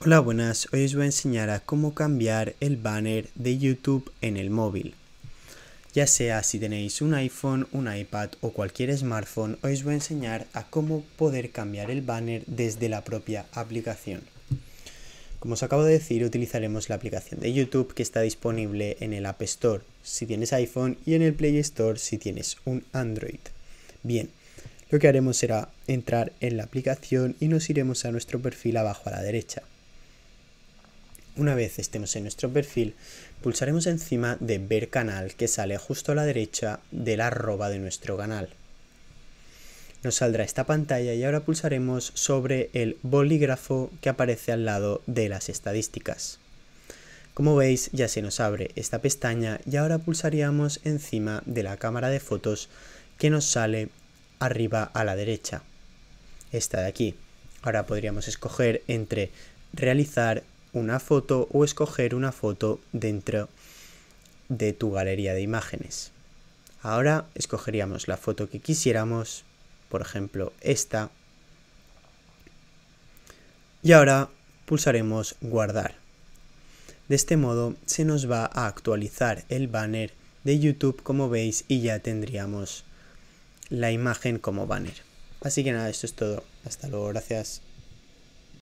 Hola buenas, hoy os voy a enseñar a cómo cambiar el banner de YouTube en el móvil. Ya sea si tenéis un iPhone, un iPad o cualquier smartphone, hoy os voy a enseñar a cómo poder cambiar el banner desde la propia aplicación. Como os acabo de decir, utilizaremos la aplicación de YouTube que está disponible en el App Store si tienes iPhone y en el Play Store si tienes un Android. Bien, lo que haremos será entrar en la aplicación y nos iremos a nuestro perfil abajo a la derecha una vez estemos en nuestro perfil, pulsaremos encima de Ver canal que sale justo a la derecha la arroba de nuestro canal. Nos saldrá esta pantalla y ahora pulsaremos sobre el bolígrafo que aparece al lado de las estadísticas. Como veis ya se nos abre esta pestaña y ahora pulsaríamos encima de la cámara de fotos que nos sale arriba a la derecha. Esta de aquí. Ahora podríamos escoger entre realizar una foto o escoger una foto dentro de tu galería de imágenes. Ahora escogeríamos la foto que quisiéramos, por ejemplo esta, y ahora pulsaremos guardar. De este modo se nos va a actualizar el banner de YouTube como veis y ya tendríamos la imagen como banner. Así que nada, esto es todo. Hasta luego, gracias.